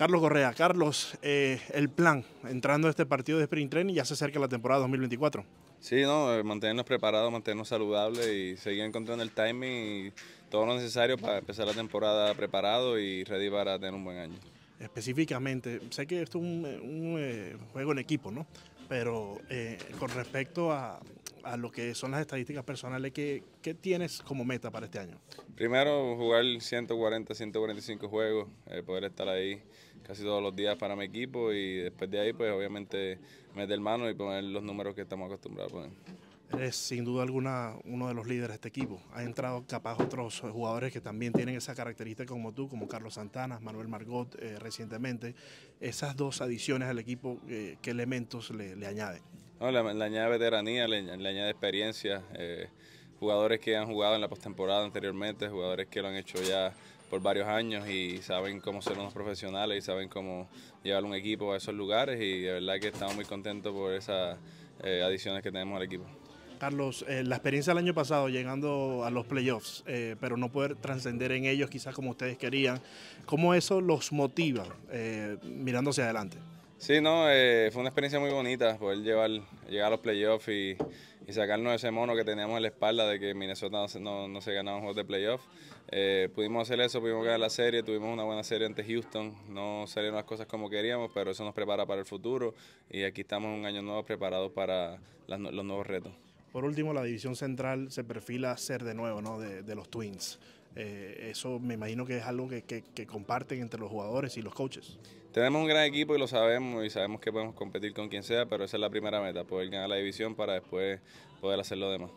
Carlos Correa, Carlos, eh, el plan entrando a este partido de Spring training ya se acerca la temporada 2024. Sí, no, eh, mantenernos preparados, mantenernos saludables y seguir encontrando el timing y todo lo necesario para empezar la temporada preparado y ready para tener un buen año. Específicamente, sé que esto es un, eh, juego en equipo, ¿no? Pero con respecto a, a lo que son las estadísticas personales, ¿qué, tienes como meta para este año? Primero, jugar 140, 145 juegos, eh, poder estar ahí casi todos los días para mi equipo y después de ahí, pues obviamente meter mano y poner los números que estamos acostumbrados a poner. Eres sin duda alguna uno de los líderes de este equipo. ha entrado capaz otros jugadores que también tienen esa característica como tú, como Carlos Santana, Manuel Margot eh, recientemente. Esas dos adiciones al equipo, eh, ¿qué elementos le, le añaden? No, le, de añade veteranía, le, añada añade experiencia, eh, jugadores que han jugado en la postemporada anteriormente, jugadores que lo han hecho ya por varios años y saben cómo ser unos profesionales y saben cómo llevar un equipo a esos lugares y de verdad que estamos muy contentos por esas eh, adiciones que tenemos al equipo. Carlos, eh, la experiencia del año pasado llegando a los playoffs, pero no poder trascender en ellos quizás como ustedes querían, ¿cómo eso los motiva mirando hacia adelante? Sí, no, eh, fue una experiencia muy bonita poder llevar, llegar a los playoffs y, y sacarnos ese mono que teníamos en la espalda de que Minnesota no, no, se ganaba un juego de playoffs. Eh, pudimos hacer eso, pudimos ganar la serie, tuvimos una buena serie ante Houston, no salieron las cosas como queríamos, pero eso nos prepara para el futuro y aquí estamos un año nuevo preparados para los nuevos retos. Por último, la división central se perfila a ser de nuevo, ¿no? de los Twins. Eh, eso me imagino que es algo que, que, comparten entre los jugadores y los coaches. Tenemos un gran equipo y lo sabemos y sabemos que podemos competir con quien sea, pero esa es la primera meta, poder ganar la división para después poder hacer lo demás.